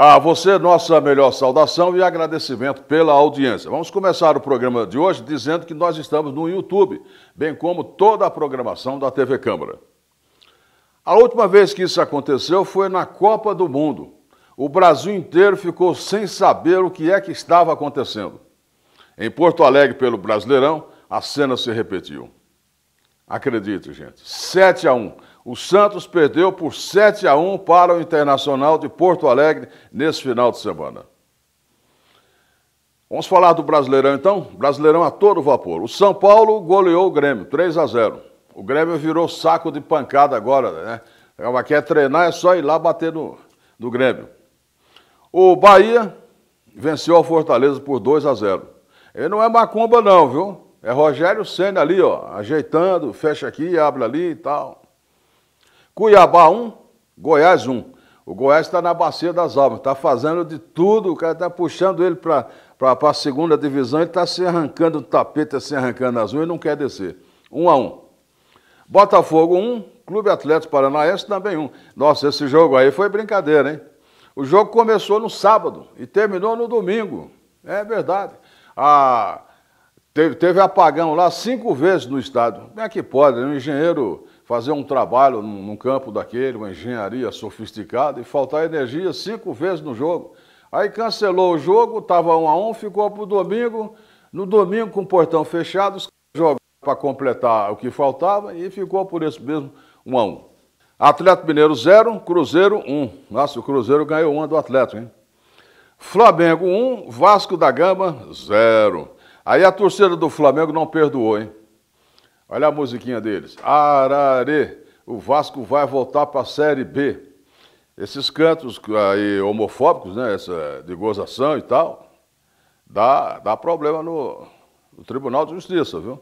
A você, nossa melhor saudação e agradecimento pela audiência. Vamos começar o programa de hoje dizendo que nós estamos no YouTube, bem como toda a programação da TV Câmara. A última vez que isso aconteceu foi na Copa do Mundo. O Brasil inteiro ficou sem saber o que é que estava acontecendo. Em Porto Alegre, pelo Brasileirão, a cena se repetiu. Acredite, gente, 7 a 1. O Santos perdeu por 7 a 1 para o Internacional de Porto Alegre nesse final de semana. Vamos falar do Brasileirão então? Brasileirão a todo vapor. O São Paulo goleou o Grêmio, 3 a 0. O Grêmio virou saco de pancada agora, né? É quer é treinar, é só ir lá bater no, no Grêmio. O Bahia venceu a Fortaleza por 2 a 0. Ele não é macumba não, viu? É Rogério Senna ali, ó, ajeitando, fecha aqui, abre ali e tal. Cuiabá 1, Goiás 1. O Goiás está na bacia das almas, está fazendo de tudo, o cara está puxando ele para a segunda divisão, ele está se arrancando do tapete, se arrancando as unhas e não quer descer. 1 a 1. Botafogo 1, Clube Atlético Paranaense também 1. Nossa, esse jogo aí foi brincadeira, hein? O jogo começou no sábado e terminou no domingo. É verdade. Ah, teve, teve apagão lá cinco vezes no estado. Como é que pode? Né? Um engenheiro fazer um trabalho num, campo daquele, uma engenharia sofisticada, e faltar energia cinco vezes no jogo. Aí cancelou o jogo, estava um a um, ficou para o domingo. No domingo, com o portão fechado, os jogos para completar o que faltava e ficou por isso mesmo um a um. Atlético Mineiro 0, Cruzeiro 1. Um. Nossa, o Cruzeiro ganhou uma do Atlético, hein? Flamengo 1, um, Vasco da Gama 0. Aí a torcida do Flamengo não perdoou, hein? Olha a musiquinha deles. Arare, o Vasco vai voltar para a Série B. Esses cantos aí homofóbicos, né, essa, de gozação e tal, dá, dá problema no, no Tribunal de Justiça, viu?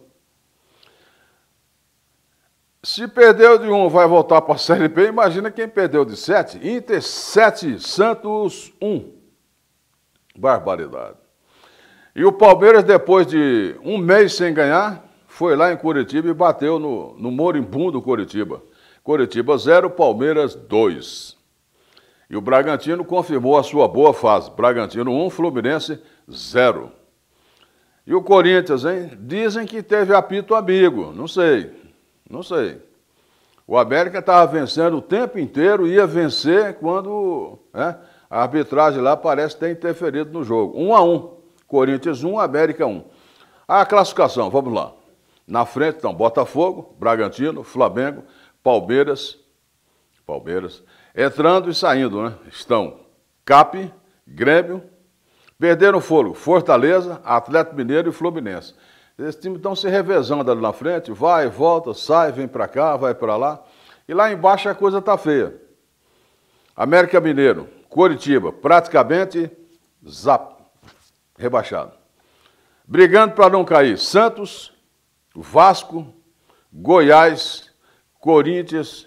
Se perdeu de um, vai voltar para a Série B. Imagina quem perdeu de sete. Inter 7, Santos 1. Um. Barbaridade. E o Palmeiras, depois de um mês sem ganhar, foi lá em Curitiba e bateu no, no Morimbum do Curitiba. Curitiba 0, Palmeiras 2. E o Bragantino confirmou a sua boa fase. Bragantino 1, um, Fluminense 0. E o Corinthians, hein? Dizem que teve apito amigo. Não sei. Não sei. O América estava vencendo o tempo inteiro, ia vencer quando né, a arbitragem lá parece ter interferido no jogo. 1 um a 1 um. Corinthians 1, um, América 1. Um. A classificação, vamos lá. Na frente estão Botafogo, Bragantino, Flamengo, Palmeiras, Palmeiras, entrando e saindo, né? Estão CAP, Grêmio, perderam fogo, Fortaleza, Atlético Mineiro e Fluminense. Esses times estão se revezando ali na frente, vai, volta, sai, vem para cá, vai para lá. E lá embaixo a coisa está feia. América Mineiro, Coritiba, praticamente zap, rebaixado. Brigando para não cair, Santos, Vasco, Goiás, Corinthians,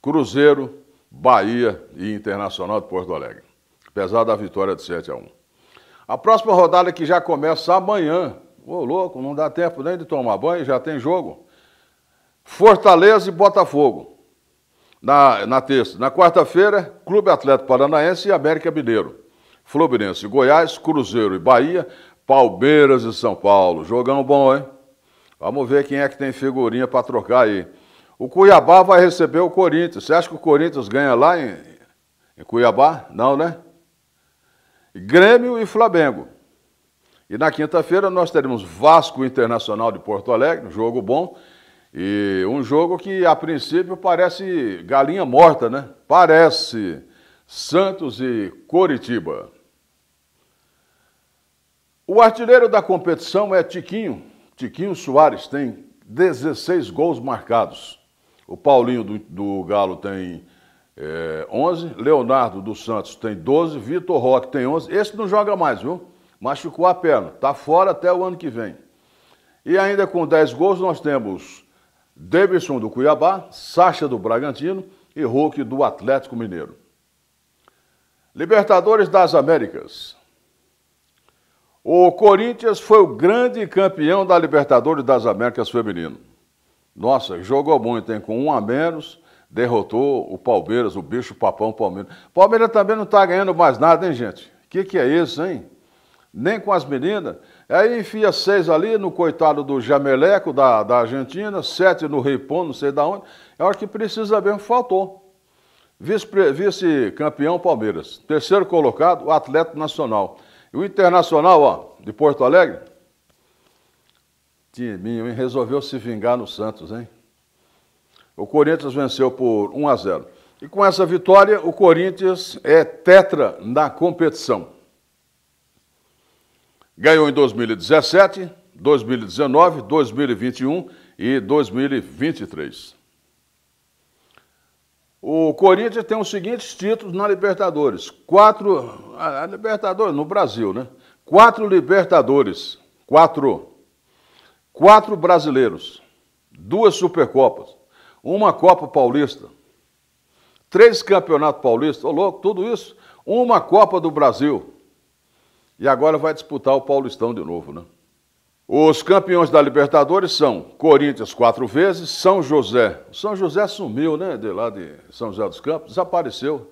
Cruzeiro, Bahia e Internacional de Porto Alegre. Apesar da vitória de 7 a 1. A próxima rodada que já começa amanhã. Ô, louco, não dá tempo nem de tomar banho, já tem jogo. Fortaleza e Botafogo. Na, na terça. Na quarta-feira, Clube Atlético Paranaense e América Mineiro. Fluminense, Goiás, Cruzeiro e Bahia, Palmeiras e São Paulo. Jogão bom, hein? Vamos ver quem é que tem figurinha para trocar aí. O Cuiabá vai receber o Corinthians. Você acha que o Corinthians ganha lá em, em Cuiabá? Não, né? Grêmio e Flamengo. E na quinta-feira nós teremos Vasco Internacional de Porto Alegre, um jogo bom. E um jogo que a princípio parece galinha morta, né? Parece Santos e Coritiba. O artilheiro da competição é Tiquinho, Tiquinho Soares tem 16 gols marcados. O Paulinho do, do Galo tem é, eh, 11, Leonardo dos Santos tem 12, Vitor Roque tem 11. Esse não joga mais, viu? Machucou a perna, tá fora até o ano que vem. E ainda com 10 gols nós temos Davidson do Cuiabá, Sacha do Bragantino e Hulk do Atlético Mineiro. Libertadores das Américas. O Corinthians foi o grande campeão da Libertadores das Américas feminino. Nossa, jogou muito, hein? Com um a menos, derrotou o Palmeiras, o bicho papão Palmeiras. Palmeiras também não está ganhando mais nada, hein, gente? O que, que é isso, hein? Nem com as meninas. Aí enfia seis ali no coitado do Jameleco, da, da Argentina, sete no Ripon, não sei de onde. É hora que precisa mesmo, faltou. Vice-campeão vice Palmeiras. Terceiro colocado, o Atlético Nacional o Internacional, ó, de Porto Alegre, timinho, hein? Resolveu se vingar no Santos, hein? O Corinthians venceu por 1 a 0. E com essa vitória, o Corinthians é tetra na competição. Ganhou em 2017, 2019, 2021 e 2023. O Corinthians tem os seguintes títulos na Libertadores. Quatro. A, Libertadores, no Brasil, né? Quatro Libertadores. Quatro. Quatro brasileiros. Duas Supercopas. Uma Copa Paulista. Três Campeonato Paulista. Ô, louco, tudo isso. Uma Copa do Brasil. E agora vai disputar o Paulistão de novo, né? Os campeões da Libertadores são Corinthians quatro vezes, São José. São José sumiu, né? De lá de São José dos Campos, desapareceu.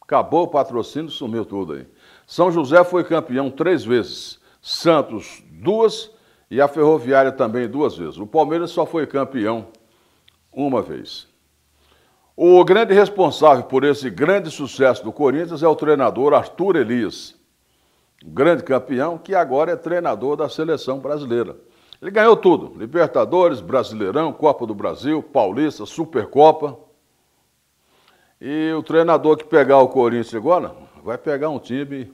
Acabou o patrocínio, sumiu tudo aí. São José foi campeão três vezes, Santos duas e a Ferroviária também duas vezes. O Palmeiras só foi campeão uma vez. O grande responsável por esse grande sucesso do Corinthians é o treinador Arthur Elias grande campeão, que agora é treinador da seleção brasileira. Ele ganhou tudo: Libertadores, Brasileirão, Copa do Brasil, Paulista, Supercopa. E o treinador que pegar o Corinthians agora vai pegar um time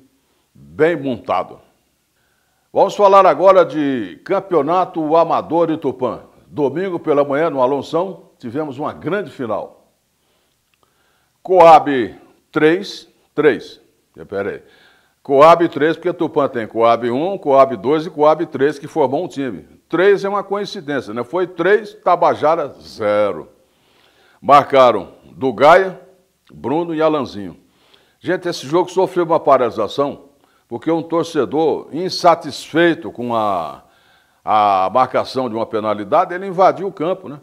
bem montado. Vamos falar agora de Campeonato Amador de tupã Domingo pela manhã, no Alonção, tivemos uma grande final. Coab 3, 3. Peraí. Coab 3, porque Tupã tem Coab 1, Coab 2 e Coab 3 que formam um time. 3 é uma coincidência, né? Foi 3, Tabajara 0. Marcaram do Gaia, Bruno e Alanzinho. Gente, esse jogo sofreu uma paralisação porque um torcedor insatisfeito com a, a marcação de uma penalidade, ele invadiu o campo, né?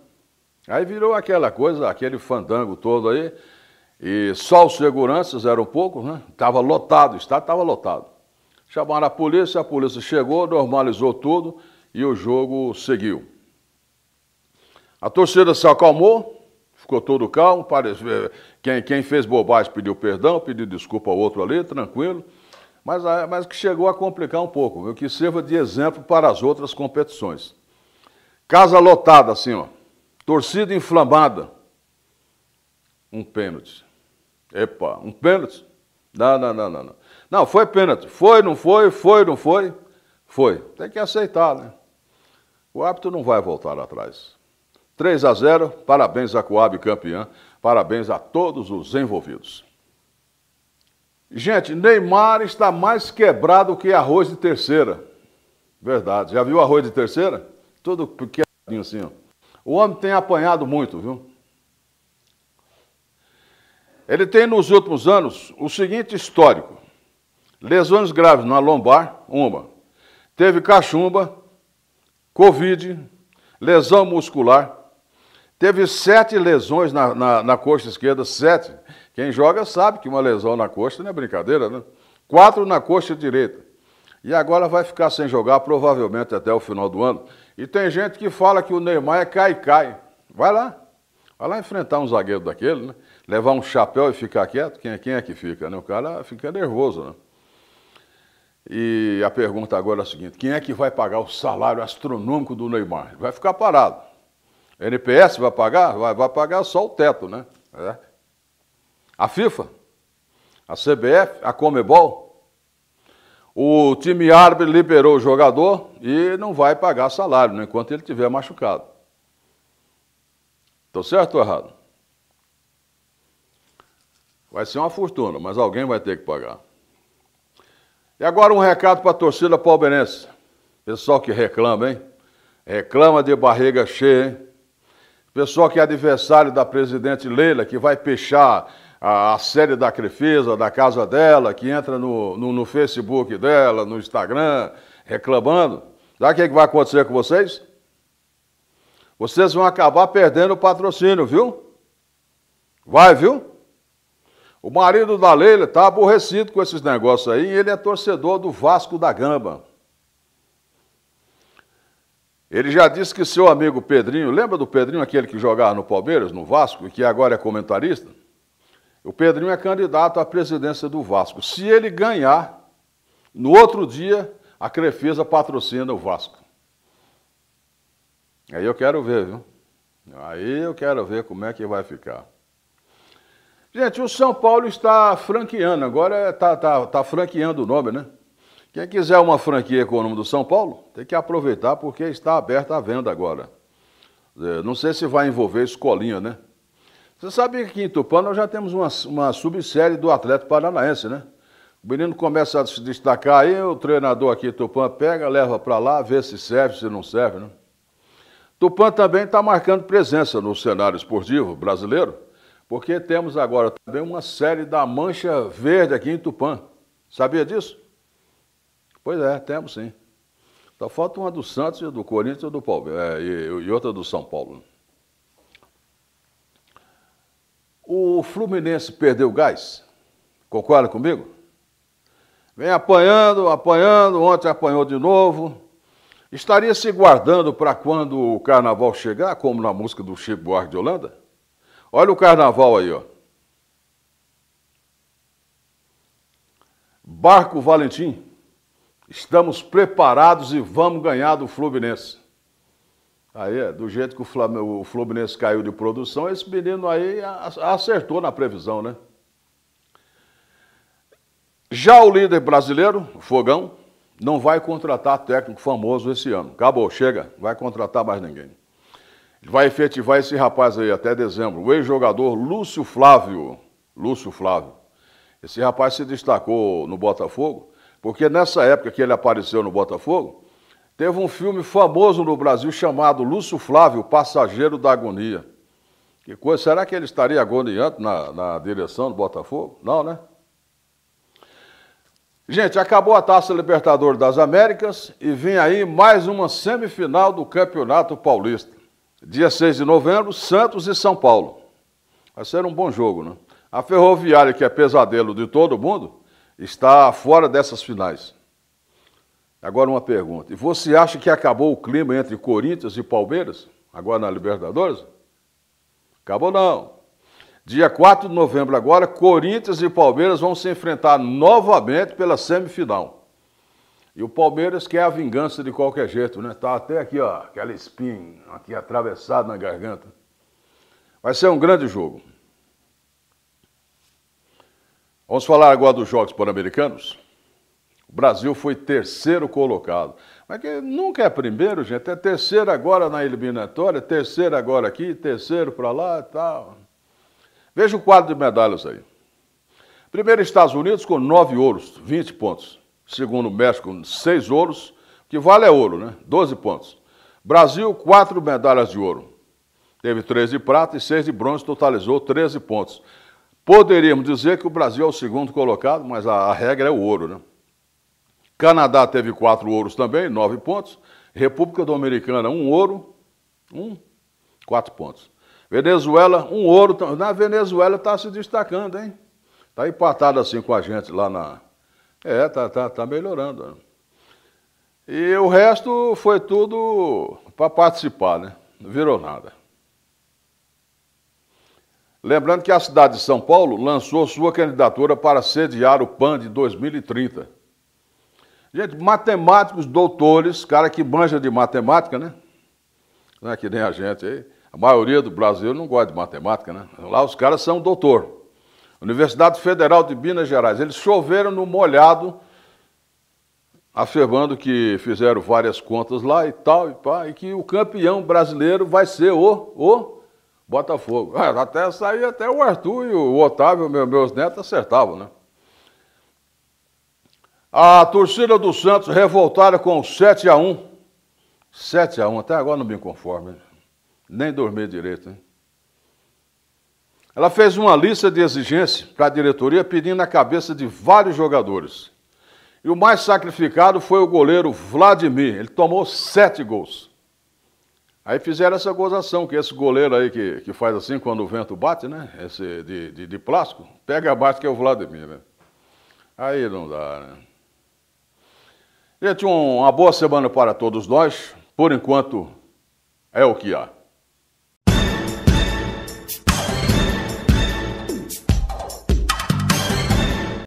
Aí virou aquela coisa, aquele fandango todo aí. E só os seguranças eram poucos, né? Estava lotado, o estado estava lotado. Chamaram a polícia, a polícia chegou, normalizou tudo e o jogo seguiu. A torcida se acalmou, ficou todo calmo. Eh, quem, quem fez bobagem pediu perdão, pediu desculpa ao outro ali, tranquilo. Mas, ah, mas que chegou a complicar um pouco, que sirva de exemplo para as outras competições. Casa lotada, assim, ó. Torcida inflamada. Um pênalti. Epa, um pênalti? Não, não, não, não, não. Não, foi pênalti. Foi, não foi, foi, não foi. Foi. Tem que aceitar, né? O árbitro não vai voltar atrás. 3 a 0, parabéns à Coab campeã, parabéns a todos os envolvidos. Gente, Neymar está mais quebrado que arroz de terceira. Verdade. Já viu arroz de terceira? Todo pequenininho assim, ó. O homem tem apanhado muito, viu? Ele tem nos últimos anos o seguinte histórico: lesões graves na lombar, uma. Teve cachumba, Covid, lesão muscular. Teve sete lesões na, na, na, coxa esquerda, sete. Quem joga sabe que uma lesão na coxa não é brincadeira, né? Quatro na coxa direita. E agora vai ficar sem jogar, provavelmente até o final do ano. E tem gente que fala que o Neymar é cai-cai. Vai lá. Vai lá enfrentar um zagueiro daquele, né? levar um chapéu e ficar quieto, quem é, quem é que fica? Né? O cara fica nervoso, né? E a pergunta agora é a seguinte: quem é que vai pagar o salário astronômico do Neymar? Vai ficar parado. NPS vai pagar? Vai, vai pagar só o teto, né? É. A FIFA, a CBF, a Comebol. O time árabe liberou o jogador e não vai pagar salário né, enquanto ele estiver machucado. Estou certo ou errado? Vai ser uma fortuna, mas alguém vai ter que pagar. E agora um recado para a torcida palmeirense. Pessoal que reclama, hein? Reclama de barriga cheia, hein? Pessoal que é adversário da presidente Leila, que vai pechar a, a série da Crefisa, da casa dela, que entra no, no, no Facebook dela, no Instagram, reclamando. Sabe o que, é que vai acontecer com vocês? Vocês vão acabar perdendo o patrocínio, viu? Vai, viu? O marido da Leila está aborrecido com esses negócios aí e ele é torcedor do Vasco da Gama. Ele já disse que seu amigo Pedrinho, lembra do Pedrinho, aquele que jogava no Palmeiras, no Vasco, e que agora é comentarista? O Pedrinho é candidato à presidência do Vasco. Se ele ganhar, no outro dia, a Crefisa patrocina o Vasco. Aí eu quero ver, viu? Aí eu quero ver como é que vai ficar. Gente, o São Paulo está franqueando, agora está tá, tá franqueando o nome, né? Quem quiser uma franquia com o nome do São Paulo, tem que aproveitar porque está aberta a venda agora. É, não sei se vai envolver escolinha, né? Você sabe que em Tupã nós já temos uma, uma subsérie do Atlético Paranaense, né? O menino começa a se destacar aí, o treinador aqui em Tupã pega, leva para lá, vê se serve, se não serve, né? Tupã também está marcando presença no cenário esportivo brasileiro porque temos agora também uma série da mancha verde aqui em Tupã. Sabia disso? Pois é, temos sim. Só falta uma do Santos e do Corinthians e do Palmeiras, é, e, e outra do São Paulo. O Fluminense perdeu gás. Concorda comigo? Vem apanhando, apanhando, ontem apanhou de novo. Estaria se guardando para quando o carnaval chegar, como na música do Chico Buarque de Holanda? Olha o carnaval aí, ó. Barco Valentim, estamos preparados e vamos ganhar do Fluminense. Aí, é, do jeito que o, Flamengo, o Fluminense caiu de produção, esse menino aí acertou na previsão, né? Já o líder brasileiro, Fogão, não vai contratar técnico famoso esse ano. Acabou, chega, vai contratar mais ninguém vai efetivar esse rapaz aí até dezembro, o ex-jogador Lúcio Flávio. Lúcio Flávio. Esse rapaz se destacou no Botafogo, porque nessa época que ele apareceu no Botafogo, teve um filme famoso no Brasil chamado Lúcio Flávio, Passageiro da Agonia. Que coisa, será que ele estaria agoniando na, na direção do Botafogo? Não, né? Gente, acabou a Taça Libertadores das Américas e vem aí mais uma semifinal do Campeonato Paulista. Dia 6 de novembro, Santos e São Paulo. Vai ser um bom jogo, né? A Ferroviária, que é pesadelo de todo mundo, está fora dessas finais. Agora uma pergunta. E você acha que acabou o clima entre Corinthians e Palmeiras, agora na Libertadores? Acabou não. Dia 4 de novembro agora, Corinthians e Palmeiras vão se enfrentar novamente pela semifinal. E o Palmeiras quer a vingança de qualquer jeito, né? Tá até aqui, ó, aquela espinha aqui atravessada na garganta. Vai ser um grande jogo. Vamos falar agora dos Jogos Pan-Americanos? O Brasil foi terceiro colocado. Mas que nunca é primeiro, gente. É terceiro agora na eliminatória, terceiro agora aqui, terceiro para lá e tal. Veja o quadro de medalhas aí. Primeiro, Estados Unidos com nove ouros, 20 pontos segundo o México, seis ouros, que vale é ouro, né? 12 pontos. Brasil, quatro medalhas de ouro. Teve três de prata e seis de bronze, totalizou 13 pontos. Poderíamos dizer que o Brasil é o segundo colocado, mas a, a regra é o ouro, né? Canadá teve quatro ouros também, nove pontos. República Dominicana, um ouro, um, quatro pontos. Venezuela, um ouro. Na Venezuela está se destacando, hein? Está empatado assim com a gente lá na, é, tá, tá, tá melhorando. Né? E o resto foi tudo para participar, né? Não virou nada. Lembrando que a cidade de São Paulo lançou sua candidatura para sediar o PAN de 2030. Gente, matemáticos, doutores, cara que manja de matemática, né? Não é que nem a gente aí. A maioria do Brasil não gosta de matemática, né? Lá os caras são doutor. Universidade Federal de Minas Gerais. Eles choveram no molhado, afirmando que fizeram várias contas lá e tal, e, pá, e que o campeão brasileiro vai ser o, o Botafogo. Ah, até sair até o Arthur e o Otávio, meus netos, acertavam, né? A torcida do Santos revoltada com 7 a 1 7 a 1 até agora não me conformo. Hein? Nem dormi direito, hein? Ela fez uma lista de exigências para a diretoria pedindo a cabeça de vários jogadores. E o mais sacrificado foi o goleiro Vladimir. Ele tomou sete gols. Aí fizeram essa gozação, que esse goleiro aí que, que faz assim quando o vento bate, né? Esse de, de, de plástico, pega a base que é o Vladimir, né? Aí não dá, né? Gente, uma boa semana para todos nós. Por enquanto, é o que há.